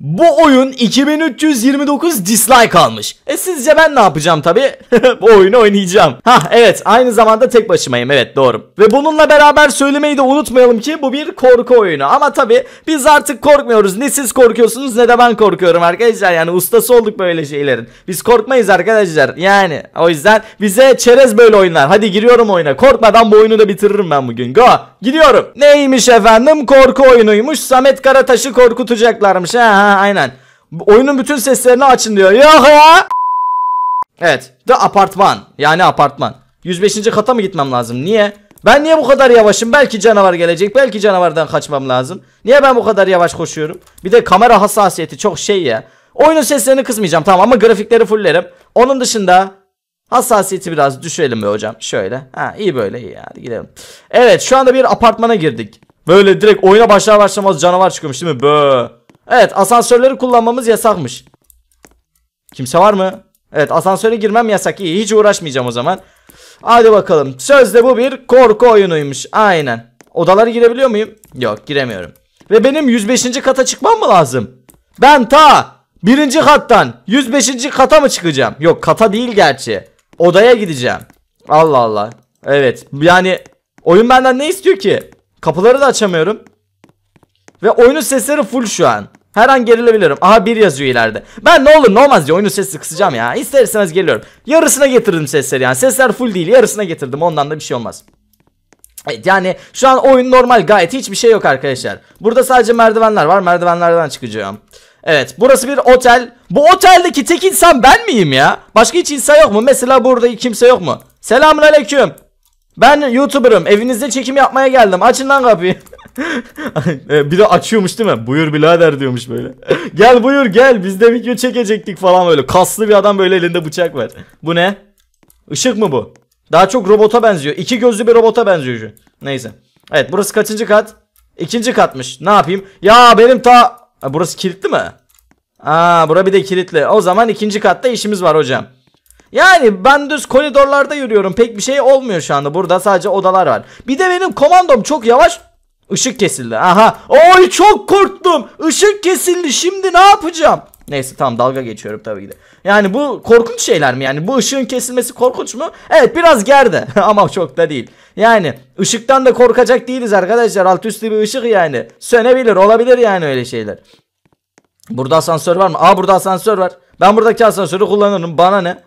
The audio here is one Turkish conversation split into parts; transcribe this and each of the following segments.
Bu oyun 2329 dislike almış. E sizce ben ne yapacağım tabi? Bu oyunu oynayacağım. Ha evet aynı zamanda tek başımayım evet doğru. Ve bununla beraber söylemeyi de unutmayalım ki bu bir korku oyunu. Ama tabi biz artık korkmuyoruz. Ne siz korkuyorsunuz ne de ben korkuyorum arkadaşlar. Yani ustası olduk böyle şeylerin. Biz korkmayız arkadaşlar. Yani o yüzden bize çerez böyle oyunlar. Hadi giriyorum oyuna. Korkmadan bu oyunu da bitiririm ben bugün. Go. Gidiyorum. Neymiş efendim korku oyunuymuş. Samet Karataş'ı korkutacaklarmış. Ha ha aynen. Oyunun bütün seslerini açın diyor. Yok ya. Evet. The apartman. Yani apartman. 105. kata mı gitmem lazım? Niye? Ben niye bu kadar yavaşım? Belki canavar gelecek. Belki canavardan kaçmam lazım. Niye ben bu kadar yavaş koşuyorum? Bir de kamera hassasiyeti çok şey ya. Oyunun seslerini kısmayacağım tamam ama grafikleri fulllerim. Onun dışında hassasiyeti biraz düşürelim mi hocam? Şöyle. Ha iyi böyle iyi hadi gidelim. Evet şu anda bir apartmana girdik. Böyle direkt oyuna başlar başlamaz canavar çıkıyormuş değil mi? Bööö. Evet asansörleri kullanmamız yasakmış. Kimse var mı? Evet asansöre girmem yasak iyi hiç uğraşmayacağım o zaman. Hadi bakalım sözde bu bir korku oyunuymuş aynen. Odalara girebiliyor muyum? Yok giremiyorum. Ve benim 105. kata çıkmam mı lazım? Ben ta birinci kattan 105. kata mı çıkacağım? Yok kata değil gerçi. Odaya gideceğim. Allah Allah. Evet yani oyun benden ne istiyor ki? Kapıları da açamıyorum. Ve oyunun sesleri full şu an. Her an gerilebilirim. Aha bir yazıyor ileride. Ben ne olur ne olmaz diye oyunu sesi kısacağım ya. İster istemez geliyorum. Yarısına getirdim sesleri yani. Sesler full değil yarısına getirdim ondan da bir şey olmaz. Evet yani şu an oyun normal gayet hiçbir şey yok arkadaşlar. Burada sadece merdivenler var merdivenlerden çıkacağım. Evet burası bir otel. Bu oteldeki tek insan ben miyim ya? Başka hiç insan yok mu? Mesela burada kimse yok mu? Selamun aleyküm. Ben YouTuber'ım. Evinizde çekim yapmaya geldim. Açın lan kapıyı bir de açıyormuş değil mi? Buyur birader diyormuş böyle. gel buyur gel biz de video çekecektik falan böyle. Kaslı bir adam böyle elinde bıçak var. Bu ne? Işık mı bu? Daha çok robota benziyor. İki gözlü bir robota benziyor şu. Neyse. Evet burası kaçıncı kat? İkinci katmış. Ne yapayım? Ya benim ta... Ha, burası kilitli mi? Aa bura bir de kilitli. O zaman ikinci katta işimiz var hocam. Yani ben düz koridorlarda yürüyorum. Pek bir şey olmuyor şu anda. Burada sadece odalar var. Bir de benim komandom çok yavaş Işık kesildi. Aha. Oy çok korktum. Işık kesildi. Şimdi ne yapacağım? Neyse tamam dalga geçiyorum tabii ki de. Yani bu korkunç şeyler mi? Yani bu ışığın kesilmesi korkunç mu? Evet biraz gerdi ama çok da değil. Yani ışıktan da korkacak değiliz arkadaşlar. Alt üstü bir ışık yani. Sönebilir olabilir yani öyle şeyler. Burada asansör var mı? Aa burada asansör var. Ben buradaki asansörü kullanırım. Bana ne?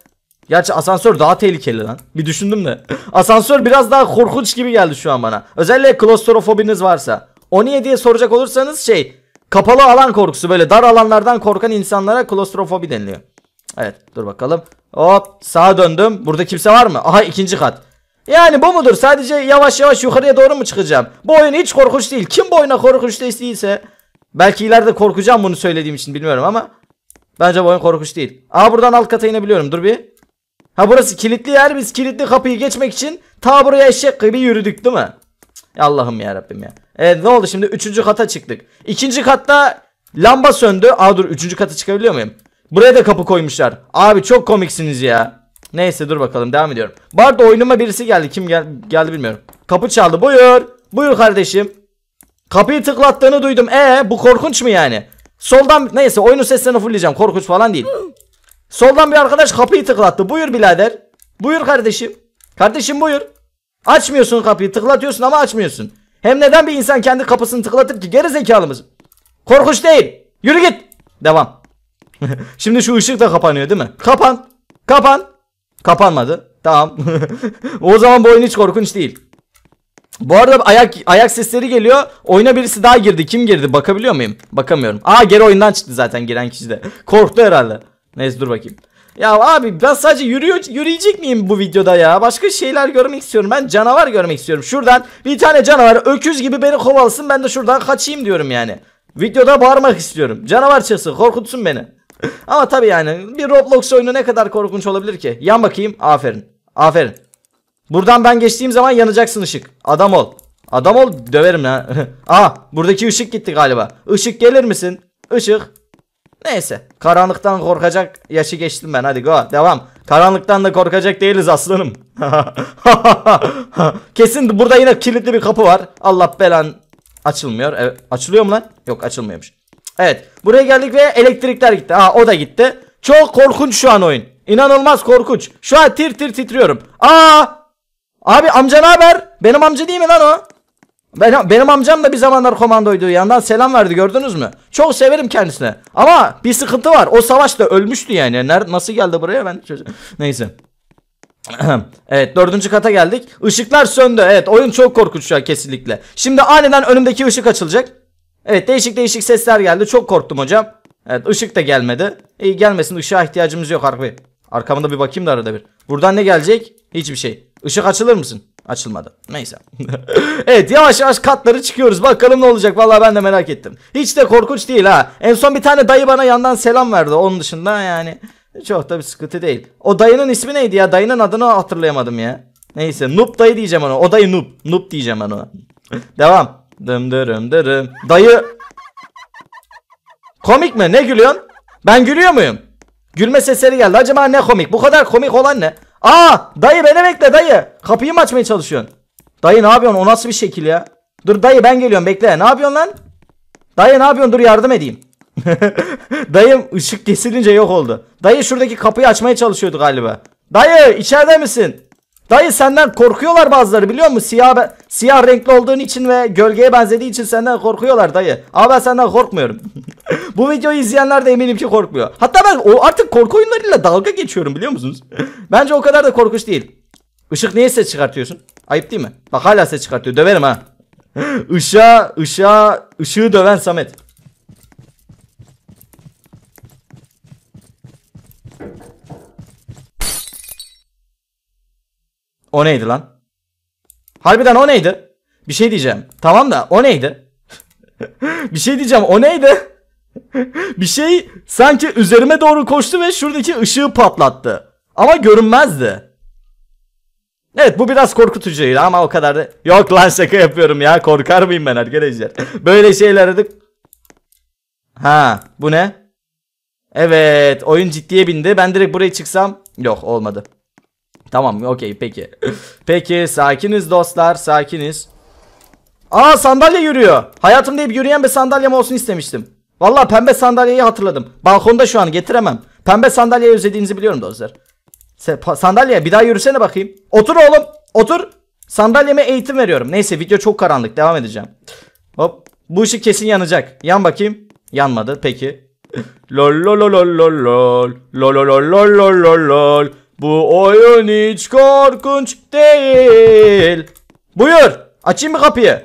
Gerçi asansör daha tehlikeli lan. Bir düşündüm de. asansör biraz daha korkunç gibi geldi şu an bana. Özellikle klostrofobiniz varsa. O niye diye soracak olursanız şey. Kapalı alan korkusu böyle dar alanlardan korkan insanlara klostrofobi deniliyor. Evet dur bakalım. Hop sağa döndüm. Burada kimse var mı? Aha ikinci kat. Yani bu mudur? Sadece yavaş yavaş yukarıya doğru mu çıkacağım? Bu oyun hiç korkunç değil. Kim bu oyuna korkunç değilse. Belki ileride korkacağım bunu söylediğim için bilmiyorum ama. Bence bu oyun korkunç değil. Aa buradan alt kata inebiliyorum. Dur bir. Ha burası kilitli yer. Biz kilitli kapıyı geçmek için ta buraya eşek gibi yürüdük değil mi? Allah'ım ya Rabbim ya. Evet ne oldu şimdi? Üçüncü kata çıktık. İkinci katta lamba söndü. Aa dur üçüncü kata çıkabiliyor muyum? Buraya da kapı koymuşlar. Abi çok komiksiniz ya. Neyse dur bakalım devam ediyorum. Barda oyunuma birisi geldi. Kim gel geldi bilmiyorum. Kapı çaldı. Buyur. Buyur kardeşim. Kapıyı tıklattığını duydum. E bu korkunç mu yani? Soldan neyse oyunun seslerini fullleyeceğim. Korkunç falan değil. Soldan bir arkadaş kapıyı tıklattı. Buyur birader. Buyur kardeşim. Kardeşim buyur. Açmıyorsun kapıyı tıklatıyorsun ama açmıyorsun. Hem neden bir insan kendi kapısını tıklatır ki geri zekalımız. Korkuş değil. Yürü git. Devam. Şimdi şu ışık da kapanıyor değil mi? Kapan. Kapan. Kapanmadı. Tamam. o zaman bu oyun hiç korkunç değil. Bu arada ayak ayak sesleri geliyor. Oyuna birisi daha girdi. Kim girdi? Bakabiliyor muyum? Bakamıyorum. Aa geri oyundan çıktı zaten giren kişi de. Korktu herhalde. Neyse dur bakayım. Ya abi ben sadece yürüyor, yürüyecek miyim bu videoda ya? Başka şeyler görmek istiyorum. Ben canavar görmek istiyorum. Şuradan bir tane canavar öküz gibi beni kovalsın. Ben de şuradan kaçayım diyorum yani. Videoda bağırmak istiyorum. Canavar çıksın korkutsun beni. Ama tabii yani bir Roblox oyunu ne kadar korkunç olabilir ki? Yan bakayım. Aferin. Aferin. Buradan ben geçtiğim zaman yanacaksın ışık. Adam ol. Adam ol döverim ya. Aa buradaki ışık gitti galiba. Işık gelir misin? Işık. Neyse. Karanlıktan korkacak yaşı geçtim ben. Hadi go. Devam. Karanlıktan da korkacak değiliz aslanım. Kesin burada yine kilitli bir kapı var. Allah belan. Açılmıyor. Evet. Açılıyor mu lan? Yok açılmıyormuş. Evet. Buraya geldik ve elektrikler gitti. Aa o da gitti. Çok korkunç şu an oyun. İnanılmaz korkunç. Şu an tir tir titriyorum. Aa! Abi amca ne haber? Benim amca değil mi lan o? Ben, benim amcam da bir zamanlar komandoydu. Yandan selam verdi gördünüz mü? Çok severim kendisine. Ama bir sıkıntı var. O savaşta ölmüştü yani. Nerede, nasıl geldi buraya ben Neyse. evet dördüncü kata geldik. Işıklar söndü. Evet oyun çok korkunç ya kesinlikle. Şimdi aniden önümdeki ışık açılacak. Evet değişik değişik sesler geldi. Çok korktum hocam. Evet ışık da gelmedi. İyi gelmesin ışığa ihtiyacımız yok harbi. Arkamda bir bakayım da arada bir. Buradan ne gelecek? Hiçbir şey. Işık açılır mısın? Açılmadı. Neyse. evet yavaş yavaş katları çıkıyoruz. Bakalım ne olacak. Vallahi ben de merak ettim. Hiç de korkunç değil ha. En son bir tane dayı bana yandan selam verdi. Onun dışında yani çok da bir sıkıntı değil. O dayının ismi neydi ya? Dayının adını hatırlayamadım ya. Neyse Noob dayı diyeceğim ona. O dayı Noob. Noob diyeceğim ona. Devam. Dım dırım dırım. Dayı. Komik mi? Ne gülüyorsun? Ben gülüyor muyum? Gülme sesleri geldi. Acaba ne komik? Bu kadar komik olan ne? Aa dayı beni bekle dayı. Kapıyı mı açmaya çalışıyorsun? Dayı ne yapıyorsun o nasıl bir şekil ya? Dur dayı ben geliyorum bekle. Ne yapıyorsun lan? Dayı ne yapıyorsun dur yardım edeyim. Dayım ışık kesilince yok oldu. Dayı şuradaki kapıyı açmaya çalışıyordu galiba. Dayı içeride misin? Dayı senden korkuyorlar bazıları biliyor musun? Siyah, siyah renkli olduğun için ve gölgeye benzediği için senden korkuyorlar dayı. Ama ben senden korkmuyorum. Bu videoyu izleyenler de eminim ki korkmuyor. Hatta ben o artık korku oyunlarıyla dalga geçiyorum biliyor musunuz? Bence o kadar da korkunç değil. Işık niye ses çıkartıyorsun? Ayıp değil mi? Bak hala ses çıkartıyor. Döverim ha. Işığa, ışığa, ışığı döven Samet. O neydi lan? Harbiden o neydi? Bir şey diyeceğim. Tamam da o neydi? bir şey diyeceğim o neydi? bir şey sanki üzerime doğru koştu ve şuradaki ışığı patlattı. Ama görünmezdi. Evet bu biraz korkutucuydu ama o kadar da... Yok lan şaka yapıyorum ya korkar mıyım ben arkadaşlar? Böyle şeyler dedik. Ha bu ne? Evet oyun ciddiye bindi. Ben direkt buraya çıksam... Yok olmadı. Tamam okey peki. peki sakiniz dostlar sakiniz. Aa sandalye yürüyor. Hayatımda hep yürüyen bir sandalyem olsun istemiştim. Valla pembe sandalyeyi hatırladım. Balkonda şu an getiremem. Pembe sandalyeyi özlediğinizi biliyorum dostlar. sandalye bir daha yürüsene bakayım. Otur oğlum otur. Sandalyeme eğitim veriyorum. Neyse video çok karanlık devam edeceğim. Hop bu ışık kesin yanacak. Yan bakayım. Yanmadı peki. lol lol lol lol lol lol lol lol lol lol lol bu oyun hiç korkunç değil. Buyur. Açayım mı kapıyı?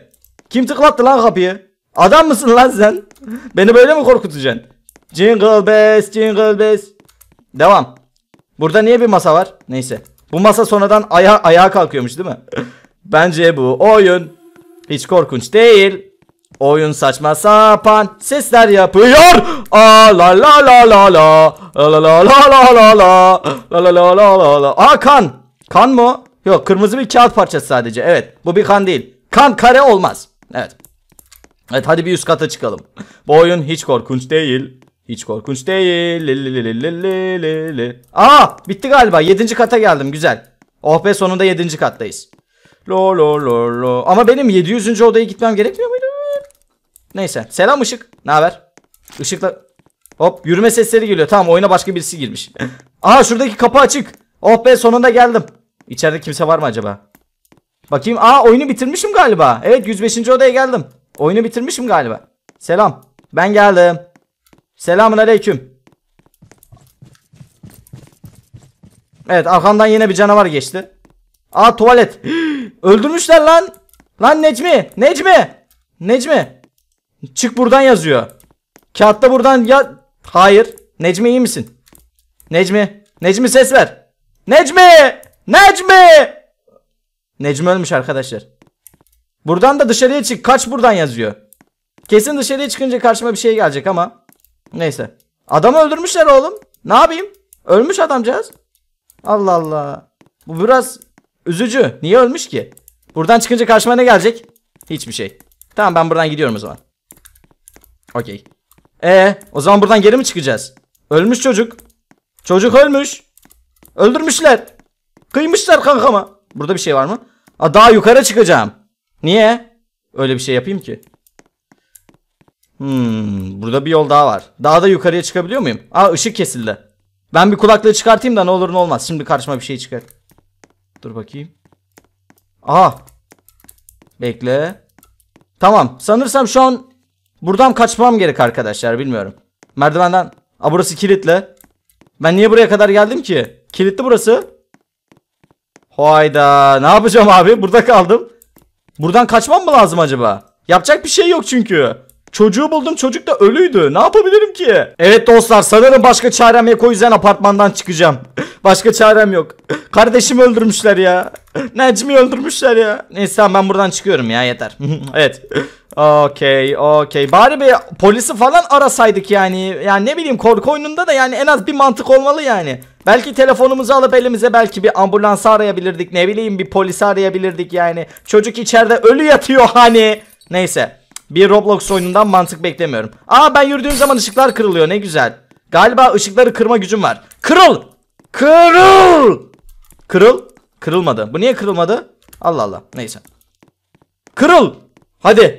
Kim tıklattı lan kapıyı? Adam mısın lan sen? Beni böyle mi korkutacaksın? Jingle bells, jingle bells. Devam. Burada niye bir masa var? Neyse. Bu masa sonradan aya ayağa kalkıyormuş değil mi? Bence bu oyun hiç korkunç değil. Oyun saçma sapan sesler yapıyor. A la la la la la. La la la la la la la. La la la la la Aa kan. Kan mı Yok kırmızı bir kağıt parçası sadece. Evet bu bir kan değil. Kan kare olmaz. Evet. Evet hadi bir üst kata çıkalım. Bu oyun hiç korkunç değil. Hiç korkunç değil. Li, Aa bitti galiba. Yedinci kata geldim güzel. Oh be sonunda yedinci kattayız. Lo lo lo lo. Ama benim 700. odaya gitmem gerekmiyor muydu? Neyse. Selam Işık. Ne haber? Işıkla hop yürüme sesleri geliyor. Tamam oyuna başka birisi girmiş. Aha şuradaki kapı açık. Oh be sonunda geldim. İçeride kimse var mı acaba? Bakayım. Aa oyunu bitirmişim galiba. Evet 105. odaya geldim. Oyunu bitirmişim galiba. Selam. Ben geldim. Selamun aleyküm. Evet arkamdan yine bir canavar geçti. Aa tuvalet. Öldürmüşler lan. Lan Necmi. Necmi. Necmi. Çık buradan yazıyor. Kağıtta buradan ya... Hayır. Necmi iyi misin? Necmi. Necmi ses ver. Necmi! Necmi! Necmi ölmüş arkadaşlar. Buradan da dışarıya çık. Kaç buradan yazıyor. Kesin dışarıya çıkınca karşıma bir şey gelecek ama. Neyse. Adamı öldürmüşler oğlum. Ne yapayım? Ölmüş adamcağız. Allah Allah. Bu biraz üzücü. Niye ölmüş ki? Buradan çıkınca karşıma ne gelecek? Hiçbir şey. Tamam ben buradan gidiyorum o zaman. Okey. Ee, o zaman buradan geri mi çıkacağız? Ölmüş çocuk. Çocuk ölmüş. Öldürmüşler. Kıymışlar kankama. Burada bir şey var mı? Aa, daha yukarı çıkacağım. Niye? Öyle bir şey yapayım ki. Hmm, burada bir yol daha var. Daha da yukarıya çıkabiliyor muyum? Aa ışık kesildi. Ben bir kulaklığı çıkartayım da ne olur ne olmaz. Şimdi karşıma bir şey çıkar. Dur bakayım. Aha. Bekle. Tamam. Sanırsam şu an Buradan kaçmam gerek arkadaşlar bilmiyorum. Merdivenden. A burası kilitli. Ben niye buraya kadar geldim ki? Kilitli burası. Hayda. Ne yapacağım abi? Burada kaldım. Buradan kaçmam mı lazım acaba? Yapacak bir şey yok çünkü. Çocuğu buldum çocuk da ölüydü. Ne yapabilirim ki? Evet dostlar sanırım başka çarem yok o yüzden apartmandan çıkacağım. başka çarem yok. Kardeşimi öldürmüşler ya. Necmi öldürmüşler ya. Neyse ben buradan çıkıyorum ya yeter. evet. Okey okey. Bari bir polisi falan arasaydık yani. Yani ne bileyim korku oyununda da yani en az bir mantık olmalı yani. Belki telefonumuzu alıp elimize belki bir ambulans arayabilirdik. Ne bileyim bir polisi arayabilirdik yani. Çocuk içeride ölü yatıyor hani. Neyse. Bir Roblox oyunundan mantık beklemiyorum. Aa ben yürüdüğüm zaman ışıklar kırılıyor ne güzel. Galiba ışıkları kırma gücüm var. Kırıl. Kırıl. Kırıl. Kırılmadı. Bu niye kırılmadı? Allah Allah. Neyse. Kırıl. Hadi.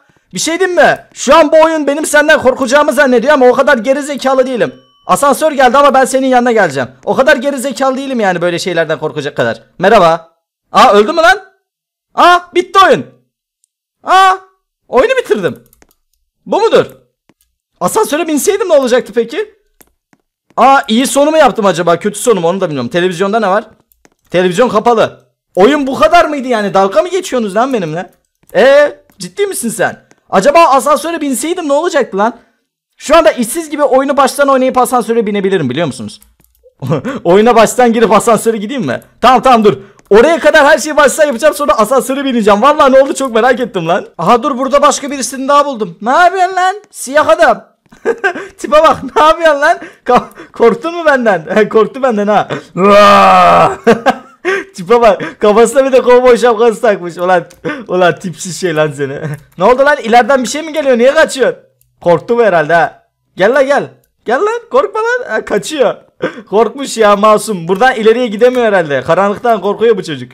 Bir şey diyeyim mi? Şu an bu oyun benim senden korkacağımı zannediyor ama o kadar gerizekalı değilim. Asansör geldi ama ben senin yanına geleceğim. O kadar gerizekalı değilim yani böyle şeylerden korkacak kadar. Merhaba. Aa öldü mü lan? Aa bitti oyun. Aa oyunu bitirdim. Bu mudur? Asansöre binseydim ne olacaktı peki? Aa iyi sonumu yaptım acaba? Kötü sonumu onu da bilmiyorum. Televizyonda ne var? Televizyon kapalı. Oyun bu kadar mıydı yani? Dalga mı geçiyorsunuz lan benimle? Eee ciddi misin sen? Acaba asansöre binseydim ne olacaktı lan? Şu anda işsiz gibi oyunu baştan oynayıp asansöre binebilirim biliyor musunuz? Oyuna baştan girip asansöre gideyim mi? Tamam tamam dur. Oraya kadar her şeyi baştan yapacağım sonra asansöre bineceğim. Vallahi ne oldu çok merak ettim lan. Aha dur burada başka birisini daha buldum. Ne yapıyorsun lan? Siyah adam. Tipe bak ne yapıyorsun lan? Korktun mu benden? Korktu benden ha. Tipe bak. Kafasına bir de kovboy şapkası takmış. Ulan, ulan tipsiz şey lan seni. ne oldu lan? ileriden bir şey mi geliyor? Niye kaçıyorsun? Korktu mu herhalde ha. Gel lan gel. Gel lan korkma lan. Ha, kaçıyor. Korkmuş ya masum. Buradan ileriye gidemiyor herhalde. Karanlıktan korkuyor bu çocuk.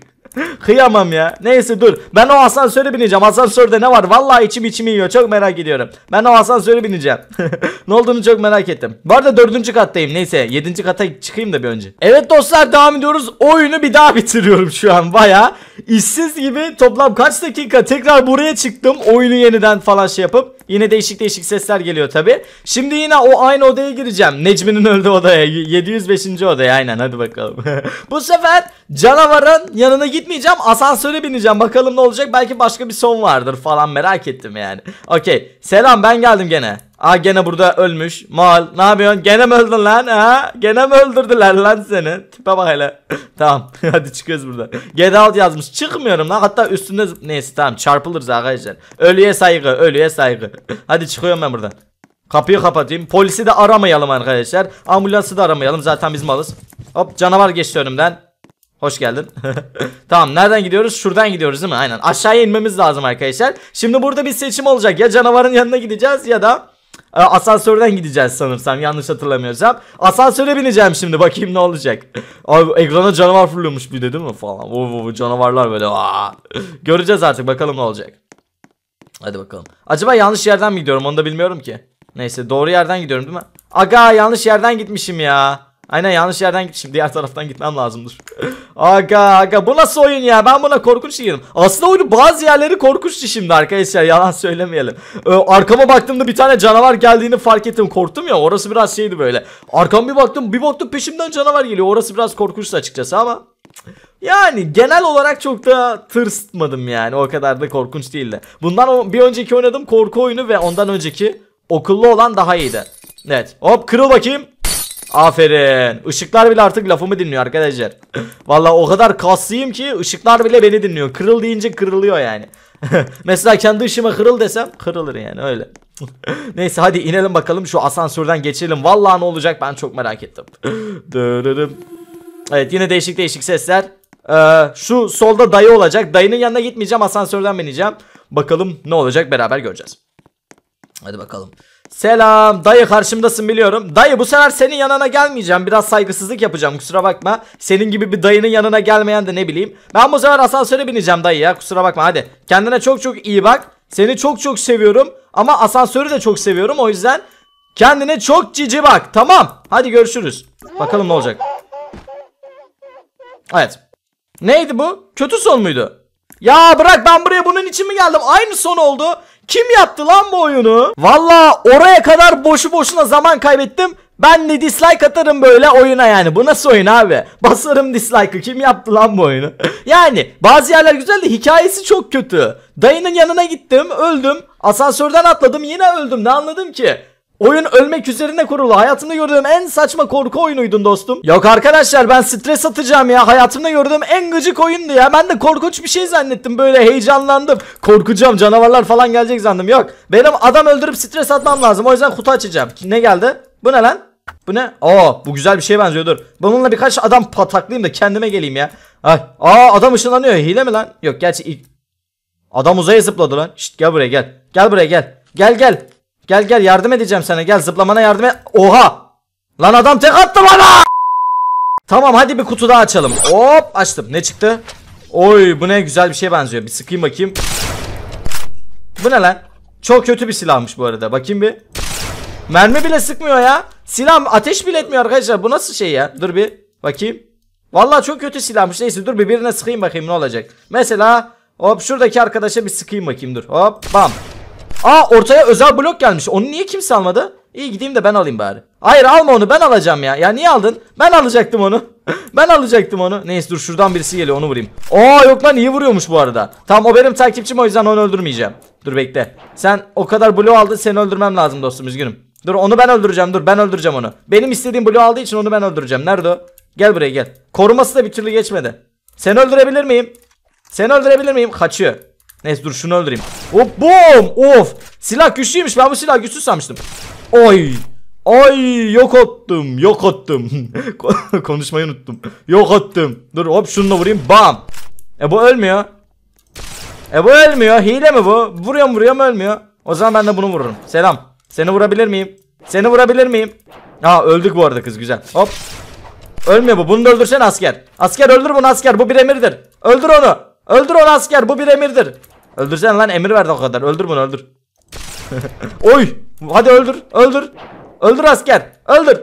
Kıyamam ya. Neyse dur. Ben o asansöre bineceğim. Asansörde ne var? Vallahi içim içimi yiyor. Çok merak ediyorum. Ben o asansöre bineceğim. ne olduğunu çok merak ettim. Bu arada dördüncü kattayım. Neyse yedinci kata çıkayım da bir önce. Evet dostlar devam ediyoruz. Oyunu bir daha bitiriyorum şu an. Baya işsiz gibi toplam kaç dakika tekrar buraya çıktım. Oyunu yeniden falan şey yapıp. Yine değişik değişik sesler geliyor tabi. Şimdi yine o aynı odaya gireceğim. Necmi'nin öldüğü odaya. 705. odaya aynen hadi bakalım. Bu sefer canavarın yanına gitmeyeceğim. Asansöre bineceğim. Bakalım ne olacak. Belki başka bir son vardır falan merak ettim yani. Okey. Selam ben geldim gene. Aa gene burada ölmüş. Mal ne yapıyorsun? Gene mi öldün lan? Ha? Gene mi öldürdüler lan seni? Tipe bak hele. tamam hadi çıkıyoruz burada. Get out yazmış. Çıkmıyorum lan. Hatta üstünde neyse tamam çarpılırız arkadaşlar. Ölüye saygı, ölüye saygı. hadi çıkıyorum ben buradan. Kapıyı kapatayım. Polisi de aramayalım arkadaşlar. Ambulansı da aramayalım. Zaten biz malız. Hop canavar geçti önümden. Hoş geldin. tamam nereden gidiyoruz? Şuradan gidiyoruz değil mi? Aynen. Aşağıya inmemiz lazım arkadaşlar. Şimdi burada bir seçim olacak. Ya canavarın yanına gideceğiz ya da ee, asansörden gideceğiz sanırsam yanlış hatırlamıyorsam. Asansöre bineceğim şimdi bakayım ne olacak. Abi ekrana canavar fırlıyormuş bir de değil mi falan. Vov vov canavarlar böyle. Göreceğiz artık bakalım ne olacak. Hadi bakalım. Acaba yanlış yerden mi gidiyorum onu da bilmiyorum ki. Neyse doğru yerden gidiyorum değil mi? Aga yanlış yerden gitmişim ya. Aynen yanlış yerden gitmişim. Diğer taraftan gitmem lazımdır. aga aga bu nasıl oyun ya? Ben buna korkunç yerim. Aslında oyunu bazı yerleri korkunçtu şimdi arkadaşlar. Yalan söylemeyelim. Ee, arkama baktığımda bir tane canavar geldiğini fark ettim. Korktum ya. Orası biraz şeydi böyle. Arkam bir baktım bir baktım peşimden canavar geliyor. Orası biraz korkunçtu açıkçası ama. Yani genel olarak çok da tırsmadım yani. O kadar da korkunç değildi. Bundan bir önceki oynadım korku oyunu ve ondan önceki okullu olan daha iyiydi. Evet. Hop kırıl bakayım. Aferin. Işıklar bile artık lafımı dinliyor arkadaşlar. Valla o kadar kaslıyım ki ışıklar bile beni dinliyor. Kırıl deyince kırılıyor yani. Mesela kendi ışığıma kırıl desem kırılır yani öyle. Neyse hadi inelim bakalım şu asansörden geçelim. Valla ne olacak ben çok merak ettim. evet yine değişik değişik sesler. Ee, şu solda dayı olacak. Dayının yanına gitmeyeceğim asansörden bineceğim. Bakalım ne olacak beraber göreceğiz. Hadi bakalım. Selam dayı karşımdasın biliyorum. Dayı bu sefer senin yanına gelmeyeceğim. Biraz saygısızlık yapacağım kusura bakma. Senin gibi bir dayının yanına gelmeyen de ne bileyim. Ben bu sefer asansöre bineceğim dayı ya kusura bakma hadi. Kendine çok çok iyi bak. Seni çok çok seviyorum. Ama asansörü de çok seviyorum o yüzden. Kendine çok cici bak tamam. Hadi görüşürüz. Bakalım ne olacak. Evet. Neydi bu? Kötü son muydu? Ya bırak ben buraya bunun için mi geldim? Aynı son oldu. Kim yaptı lan bu oyunu? Valla oraya kadar boşu boşuna zaman kaybettim. Ben de dislike atarım böyle oyuna yani. Bu nasıl oyun abi? Basarım dislike'ı. Kim yaptı lan bu oyunu? yani bazı yerler güzel de hikayesi çok kötü. Dayının yanına gittim, öldüm. Asansörden atladım, yine öldüm. Ne anladım ki? Oyun ölmek üzerine kurulu. Hayatımda gördüğüm en saçma korku oyunuydun dostum. Yok arkadaşlar ben stres atacağım ya. Hayatımda gördüğüm en gıcık oyundu ya. Ben de korkunç bir şey zannettim. Böyle heyecanlandım. Korkacağım canavarlar falan gelecek zannettim. Yok. Benim adam öldürüp stres atmam lazım. O yüzden kutu açacağım. Ne geldi? Bu ne lan? Bu ne? Aa bu güzel bir şey benziyor dur. Bununla birkaç adam pataklayayım da kendime geleyim ya. Ay, aa adam ışınlanıyor. Hile mi lan? Yok gerçi ilk... Adam uzaya zıpladı lan. Şşt gel buraya gel. Gel buraya gel. Gel gel. Gel gel yardım edeceğim sana gel zıplamana yardım et. Oha! Lan adam tek attı bana! Tamam hadi bir kutu daha açalım. Hop açtım. Ne çıktı? Oy bu ne güzel bir şey benziyor. Bir sıkayım bakayım. Bu ne lan? Çok kötü bir silahmış bu arada. Bakayım bir. Mermi bile sıkmıyor ya. Silah ateş bile etmiyor arkadaşlar. Bu nasıl şey ya? Dur bir bakayım. Vallahi çok kötü silahmış. Neyse dur bir birine sıkayım bakayım ne olacak. Mesela hop şuradaki arkadaşa bir sıkayım bakayım dur. Hop bam. Aa ortaya özel blok gelmiş. Onu niye kimse almadı? İyi gideyim de ben alayım bari. Hayır alma onu ben alacağım ya. Ya niye aldın? Ben alacaktım onu. ben alacaktım onu. Neyse dur şuradan birisi geliyor onu vurayım. Aa yok lan iyi vuruyormuş bu arada. Tamam o benim takipçim o yüzden onu öldürmeyeceğim. Dur bekle. Sen o kadar blok aldın seni öldürmem lazım dostum üzgünüm. Dur onu ben öldüreceğim dur ben öldüreceğim onu. Benim istediğim blok aldığı için onu ben öldüreceğim. Nerede o? Gel buraya gel. Koruması da bir türlü geçmedi. Seni öldürebilir miyim? Seni öldürebilir miyim? Kaçıyor. Neyse dur şunu öldüreyim. Hop boom. Of. Silah güçlüymüş. Ben bu silah güçsüz sanmıştım. Oy. Ay yok attım. Yok attım. Konuşmayı unuttum. Yok attım. Dur hop şunu da vurayım. Bam. E bu ölmüyor. E bu ölmüyor. Hile mi bu? vuruyor vuruyor vuruyorum ölmüyor. O zaman ben de bunu vururum. Selam. Seni vurabilir miyim? Seni vurabilir miyim? Aa öldük bu arada kız güzel. Hop. Ölmüyor bu. Bunu da öldürsen asker. Asker öldür bunu asker. Bu bir emirdir. Öldür onu. Öldür onu asker. Bu bir emirdir. Öldürsen lan emir verdi o kadar. Öldür bunu öldür. Oy! Hadi öldür. Öldür. Öldür asker. Öldür.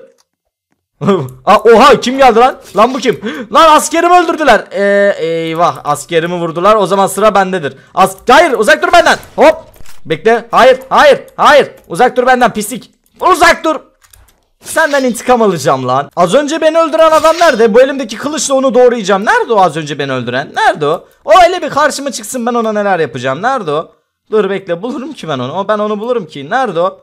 Aa, ah, oha kim geldi lan? Lan bu kim? Lan askerimi öldürdüler. Ee, eyvah askerimi vurdular. O zaman sıra bendedir. As hayır uzak dur benden. Hop. Bekle. Hayır hayır hayır. Uzak dur benden pislik. Uzak dur. Senden intikam alacağım lan. Az önce beni öldüren adam nerede? Bu elimdeki kılıçla onu doğrayacağım. Nerede o az önce beni öldüren? Nerede o? O hele bir karşıma çıksın ben ona neler yapacağım. Nerede o? Dur bekle bulurum ki ben onu. Ben onu bulurum ki. Nerede o?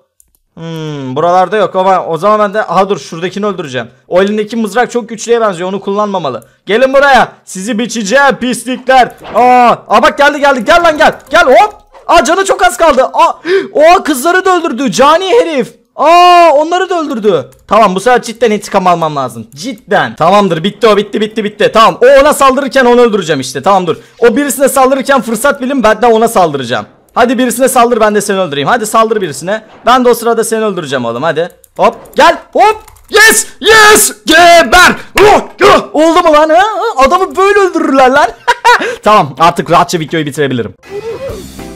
Hmm, buralarda yok ama o zaman ben de aha dur şuradakini öldüreceğim. O elindeki mızrak çok güçlüye benziyor onu kullanmamalı. Gelin buraya sizi biçeceğim pislikler. Aa, aa bak geldi geldi gel lan gel gel hop. Aa canı çok az kaldı. Aa, o kızları da öldürdü cani herif. Aa onları da öldürdü. Tamam bu sefer cidden intikam almam lazım. Cidden. Tamamdır bitti o bitti bitti bitti. Tamam o ona saldırırken onu öldüreceğim işte. Tamam dur. O birisine saldırırken fırsat bilin ben de ona saldıracağım. Hadi birisine saldır ben de seni öldüreyim. Hadi saldır birisine. Ben de o sırada seni öldüreceğim oğlum hadi. Hop gel hop. Yes yes geber. Oh, oh. Oldu mu lan ha? Adamı böyle öldürürler lan. tamam artık rahatça videoyu bitirebilirim.